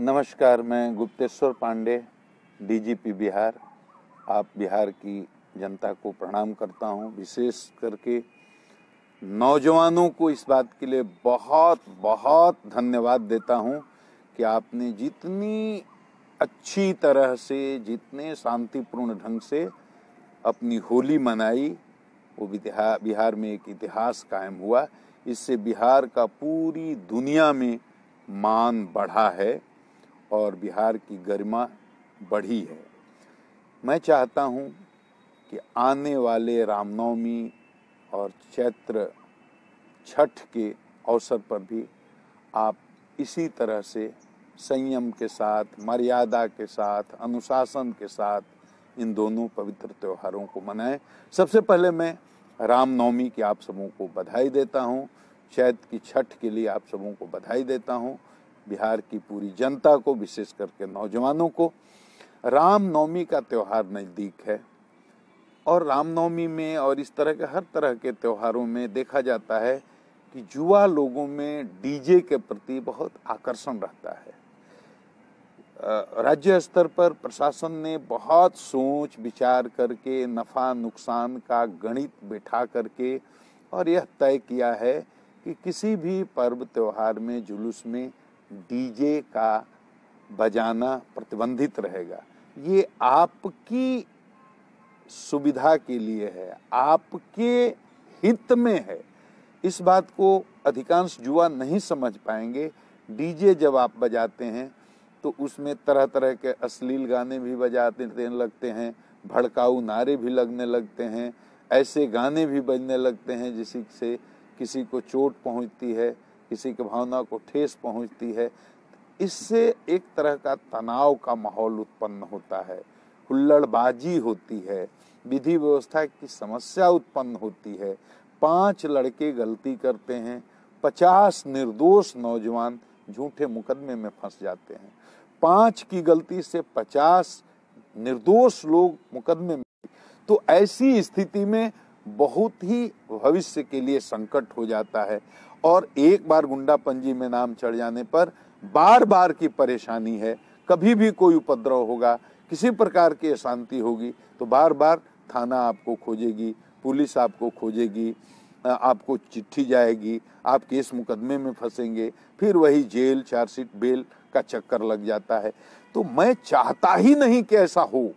नमस्कार मैं गुप्तेश्वर पांडे डीजीपी बिहार आप बिहार की जनता को प्रणाम करता हूं विशेष करके नौजवानों को इस बात के लिए बहुत बहुत धन्यवाद देता हूं कि आपने जितनी अच्छी तरह से जितने शांतिपूर्ण ढंग से अपनी होली मनाई वो बिहार बिहार में एक इतिहास कायम हुआ इससे बिहार का पूरी दुनिया में मान बढ़ा है और बिहार की गरिमा बढ़ी है मैं चाहता हूं कि आने वाले रामनवमी और चैत्र छठ के अवसर पर भी आप इसी तरह से संयम के साथ मर्यादा के साथ अनुशासन के साथ इन दोनों पवित्र त्योहारों को मनाएं सबसे पहले मैं रामनवमी की आप सबों को बधाई देता हूँ चैत की छठ के लिए आप सबों को बधाई देता हूँ बिहार की पूरी जनता को विशेष करके नौजवानों को रामनवमी का त्यौहार नज़दीक है और रामनवमी में और इस तरह के हर तरह के त्योहारों में देखा जाता है कि युवा लोगों में डीजे के प्रति बहुत आकर्षण रहता है राज्य स्तर पर प्रशासन ने बहुत सोच विचार करके नफ़ा नुकसान का गणित बैठा करके और यह तय किया है कि किसी भी पर्व त्यौहार में जुलूस में डीजे का बजाना प्रतिबंधित रहेगा ये आपकी सुविधा के लिए है आपके हित में है इस बात को अधिकांश युवा नहीं समझ पाएंगे डीजे जब आप बजाते हैं तो उसमें तरह तरह के अश्लील गाने भी बजाते लगते हैं भड़काऊ नारे भी लगने लगते हैं ऐसे गाने भी बजने लगते हैं जिससे किसी को चोट पहुंचती है किसी की भावना को ठेस पहुंचती है इससे एक तरह का तनाव का माहौल उत्पन्न होता है हुल्लड़बाजी होती है विधि व्यवस्था की समस्या उत्पन्न होती है पांच लड़के गलती करते हैं पचास निर्दोष नौजवान झूठे मुकदमे में फंस जाते हैं पांच की गलती से पचास निर्दोष लोग मुकदमे में तो ऐसी स्थिति में बहुत ही भविष्य के लिए संकट हो जाता है और एक बार गुंडा पंजी में नाम चढ़ जाने पर बार बार की परेशानी है कभी भी कोई उपद्रव होगा किसी प्रकार की अशांति होगी तो बार बार थाना आपको खोजेगी पुलिस आपको खोजेगी आपको चिट्ठी जाएगी आप केस मुकदमे में फंसेंगे फिर वही जेल चार्जशीट बेल का चक्कर लग जाता है तो मैं चाहता ही नहीं कि ऐसा हो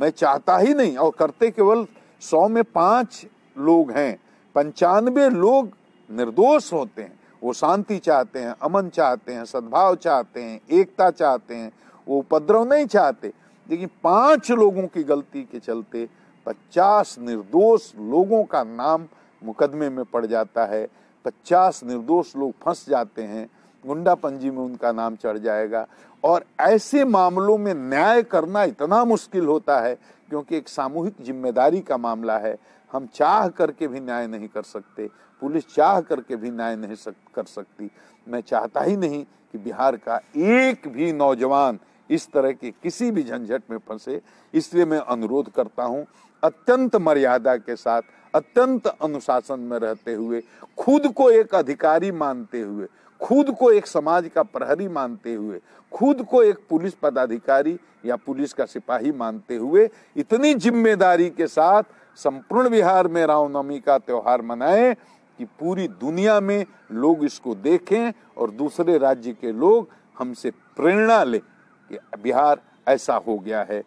मैं चाहता ही नहीं और करते केवल सौ में पांच लोग हैं पंचानवे लोग निर्दोष होते हैं वो शांति चाहते हैं अमन चाहते हैं सद्भाव चाहते हैं एकता चाहते हैं वो उपद्रव नहीं चाहते लेकिन पांच लोगों की गलती के चलते पचास निर्दोष लोगों का नाम मुकदमे में पड़ जाता है पचास निर्दोष लोग फंस जाते हैं गुंडा पंजी में उनका नाम चढ़ जाएगा और ऐसे मामलों में न्याय करना इतना मुश्किल होता है क्योंकि एक सामूहिक जिम्मेदारी का मामला है हम चाह करके भी न्याय नहीं कर सकते पुलिस चाह करके भी न्याय नहीं सक, कर सकती मैं चाहता ही नहीं कि बिहार का एक भी नौजवान इस तरह के किसी भी झंझट में फंसे इसलिए मैं अनुरोध करता हूं अत्यंत मर्यादा के साथ अत्यंत अनुशासन में रहते हुए खुद को एक अधिकारी मानते हुए खुद को एक समाज का प्रहरी मानते हुए खुद को एक पुलिस पदाधिकारी या पुलिस का सिपाही मानते हुए इतनी जिम्मेदारी के साथ संपूर्ण बिहार में रामनवमी का त्यौहार मनाएं कि पूरी दुनिया में लोग इसको देखें और दूसरे राज्य के लोग हमसे प्रेरणा लें कि बिहार ऐसा हो गया है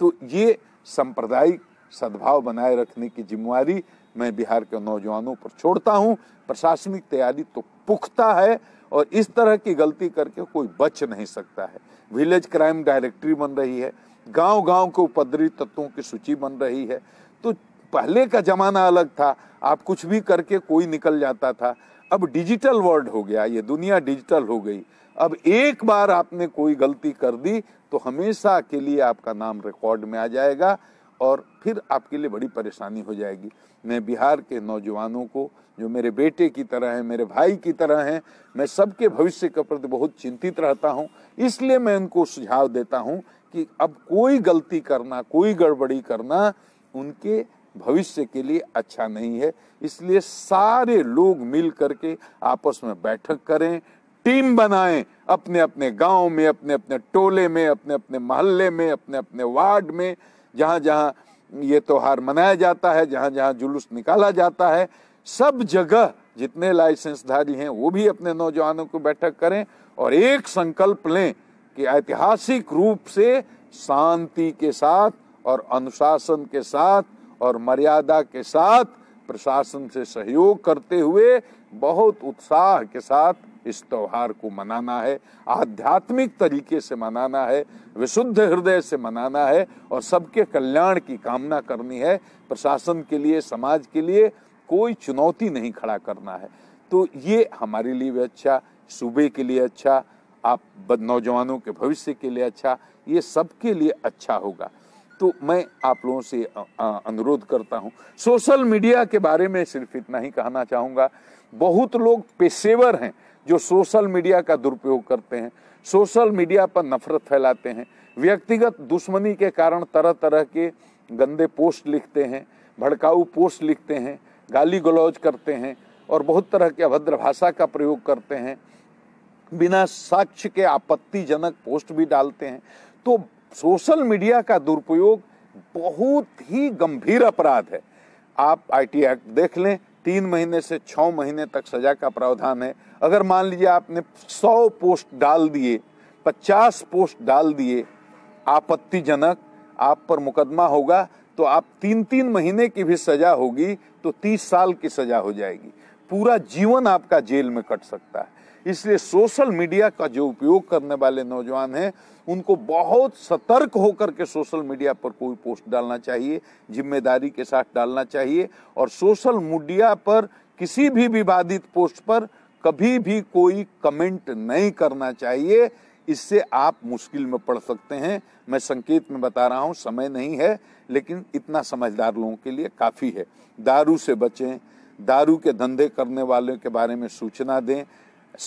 तो ये सांप्रदायिक सद्भाव बनाए रखने की जिम्मेवारी मैं बिहार के नौजवानों पर छोड़ता हूँ प्रशासनिक तैयारी तो पुख्ता है और इस तरह की गलती करके कोई बच नहीं सकता है विलेज क्राइम डायरेक्टरी बन रही है गांव गांव के उपद्री तत्वों की सूची बन रही है तो पहले का ज़माना अलग था आप कुछ भी करके कोई निकल जाता था अब डिजिटल वर्ल्ड हो गया ये दुनिया डिजिटल हो गई अब एक बार आपने कोई गलती कर दी तो हमेशा के लिए आपका नाम रिकॉर्ड में आ जाएगा और फिर आपके लिए बड़ी परेशानी हो जाएगी मैं बिहार के नौजवानों को जो मेरे बेटे की तरह हैं मेरे भाई की तरह हैं मैं सबके भविष्य के प्रति बहुत चिंतित रहता हूं इसलिए मैं उनको सुझाव देता हूं कि अब कोई गलती करना कोई गड़बड़ी करना उनके भविष्य के लिए अच्छा नहीं है इसलिए सारे लोग मिल करके आपस में बैठक करें टीम बनाएं अपने अपने गांव में अपने अपने टोले में अपने अपने मोहल्ले में अपने अपने वार्ड में जहां जहां ये त्यौहार मनाया जाता है जहां जहां जुलूस निकाला जाता है सब जगह जितने लाइसेंसधारी हैं वो भी अपने नौजवानों को बैठक करें और एक संकल्प लें कि ऐतिहासिक रूप से शांति के साथ और अनुशासन के साथ और मर्यादा के साथ प्रशासन से सहयोग करते हुए बहुत उत्साह के साथ इस त्योहार को मनाना है आध्यात्मिक तरीके से मनाना है विशुद्ध हृदय से मनाना है और सबके कल्याण की कामना करनी है प्रशासन के लिए समाज के लिए कोई चुनौती नहीं खड़ा करना है तो ये हमारे लिए भी अच्छा सूबे के लिए अच्छा आप नौजवानों के भविष्य के लिए अच्छा ये सबके लिए अच्छा होगा तो मैं आप लोगों से अनुरोध करता हूं सोशल मीडिया के बारे में सिर्फ इतना ही कहना चाहूँगा बहुत लोग पेशेवर हैं जो सोशल मीडिया का दुरुपयोग करते हैं सोशल मीडिया पर नफरत फैलाते हैं व्यक्तिगत दुश्मनी के कारण तरह तरह के गंदे पोस्ट लिखते हैं भड़काऊ पोस्ट लिखते हैं गाली गलौज करते हैं और बहुत तरह के अभद्र भाषा का प्रयोग करते हैं बिना साक्ष्य के आपत्तिजनक पोस्ट भी डालते हैं तो सोशल मीडिया का दुरुपयोग बहुत ही गंभीर अपराध है आप आईटी एक्ट देख लें तीन महीने से छ महीने तक सजा का प्रावधान है अगर मान लीजिए आपने सौ पोस्ट डाल दिए पचास पोस्ट डाल दिए आपत्तिजनक आप पर मुकदमा होगा तो आप तीन तीन महीने की भी सजा होगी तो तीस साल की सजा हो जाएगी पूरा जीवन आपका जेल में कट सकता है इसलिए सोशल मीडिया का जो उपयोग करने वाले नौजवान हैं उनको बहुत सतर्क होकर के सोशल मीडिया पर कोई पोस्ट डालना चाहिए जिम्मेदारी के साथ डालना चाहिए और सोशल मीडिया पर किसी भी विवादित पोस्ट पर कभी भी कोई कमेंट नहीं करना चाहिए इससे आप मुश्किल में पड़ सकते हैं मैं संकेत में बता रहा हूँ समय नहीं है लेकिन इतना समझदार लोगों के लिए काफ़ी है दारू से बचें दारू के धंधे करने वालों के बारे में सूचना दें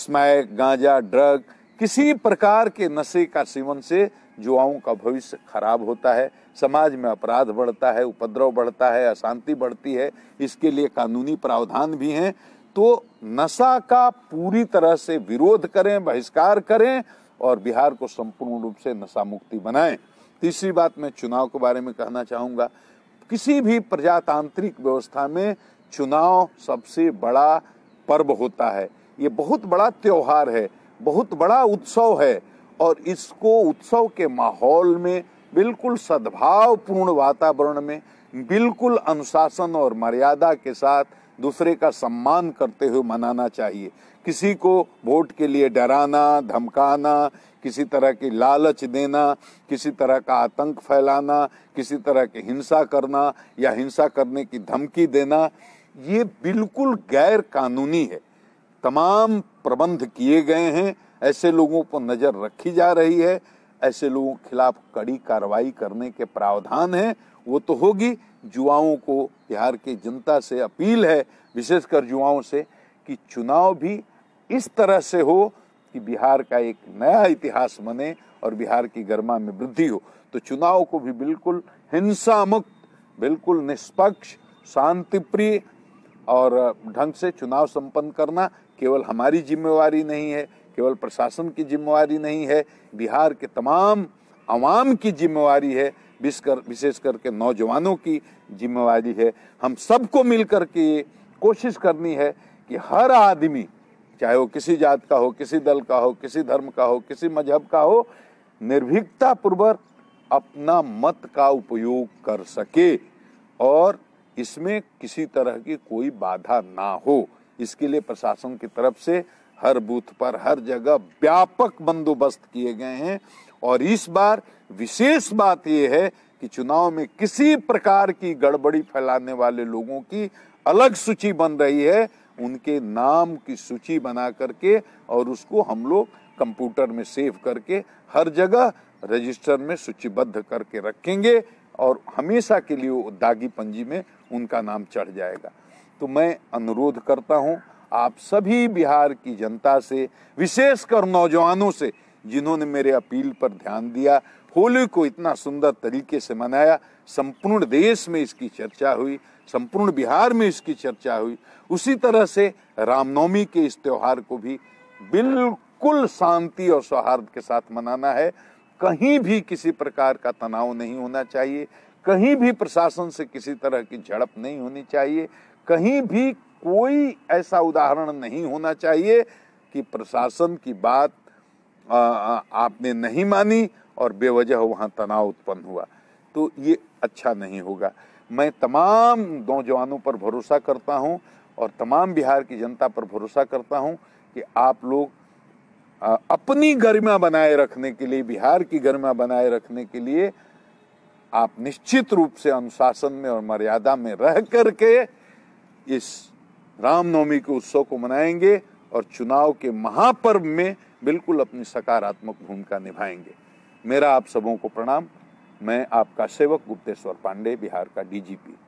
स्मैक गांजा ड्रग किसी प्रकार के नशे का सेवन से युवाओं का भविष्य खराब होता है समाज में अपराध बढ़ता है उपद्रव बढ़ता है अशांति बढ़ती है इसके लिए कानूनी प्रावधान भी हैं तो नशा का पूरी तरह से विरोध करें बहिष्कार करें और बिहार को संपूर्ण रूप से नशा मुक्ति बनाएं तीसरी बात मैं चुनाव के बारे में कहना चाहूँगा किसी भी प्रजातांत्रिक व्यवस्था में चुनाव सबसे बड़ा पर्व होता है ये बहुत बड़ा त्यौहार है बहुत बड़ा उत्सव है और इसको उत्सव के माहौल में बिल्कुल सद्भावपूर्ण वातावरण में बिल्कुल अनुशासन और मर्यादा के साथ दूसरे का सम्मान करते हुए मनाना चाहिए किसी को वोट के लिए डराना धमकाना किसी तरह की लालच देना किसी तरह का आतंक फैलाना किसी तरह की हिंसा करना या हिंसा करने की धमकी देना ये बिल्कुल गैर कानूनी है तमाम प्रबंध किए गए हैं ऐसे लोगों पर नज़र रखी जा रही है ऐसे लोगों के खिलाफ कड़ी कार्रवाई करने के प्रावधान हैं वो तो होगी युवाओं को बिहार की जनता से अपील है विशेषकर युवाओं से कि चुनाव भी इस तरह से हो कि बिहार का एक नया इतिहास बने और बिहार की गर्मा में वृद्धि हो तो चुनाव को भी बिल्कुल हिंसा मुक्त बिल्कुल निष्पक्ष शांतिप्रिय और ढंग से चुनाव संपन्न करना केवल हमारी जिम्मेवारी नहीं है केवल प्रशासन की जिम्मेवारी नहीं है बिहार के तमाम आवाम की जिम्मेवारी है विशेष करके नौजवानों की जिम्मेवारी है हम सबको मिलकर के कोशिश करनी है कि हर आदमी चाहे वो किसी जात का हो किसी दल का हो किसी धर्म का हो किसी मजहब का हो निर्भीकता पूर्वक अपना मत का उपयोग कर सके और इसमें किसी तरह की कोई बाधा ना हो इसके लिए प्रशासन की तरफ से हर बूथ पर हर जगह व्यापक बंदोबस्त किए गए हैं और इस बार विशेष बात यह है कि चुनाव में किसी प्रकार की गड़बड़ी फैलाने वाले लोगों की अलग सूची बन रही है उनके नाम की सूची बना करके और उसको हम लोग कंप्यूटर में सेव करके हर जगह रजिस्टर में सूचीबद्ध करके रखेंगे और हमेशा के लिए दागी पंजी में उनका नाम चढ़ जाएगा तो मैं अनुरोध करता हूं आप सभी बिहार की जनता से विशेषकर नौजवानों से जिन्होंने मेरे अपील पर ध्यान दिया होली को इतना सुंदर तरीके से मनाया संपूर्ण देश में इसकी चर्चा हुई संपूर्ण बिहार में इसकी चर्चा हुई उसी तरह से रामनवमी के इस त्यौहार को भी बिल्कुल शांति और सौहार्द के साथ मनाना है कहीं भी किसी प्रकार का तनाव नहीं होना चाहिए कहीं भी प्रशासन से किसी तरह की झड़प नहीं होनी चाहिए कहीं भी कोई ऐसा उदाहरण नहीं होना चाहिए कि प्रशासन की बात आपने नहीं मानी और बेवजह वहां तनाव उत्पन्न हुआ तो ये अच्छा नहीं होगा मैं तमाम नौजवानों पर भरोसा करता हूँ और तमाम बिहार की जनता पर भरोसा करता हूँ कि आप लोग अपनी गरिमा बनाए रखने के लिए बिहार की गरिमा बनाए रखने के लिए आप निश्चित रूप से अनुशासन में और मर्यादा में रह करके इस रामनवमी के उत्सव को मनाएंगे और चुनाव के महापर्व में बिल्कुल अपनी सकारात्मक भूमिका निभाएंगे मेरा आप सबों को प्रणाम मैं आपका सेवक गुप्तेश्वर पांडे बिहार का डीजीपी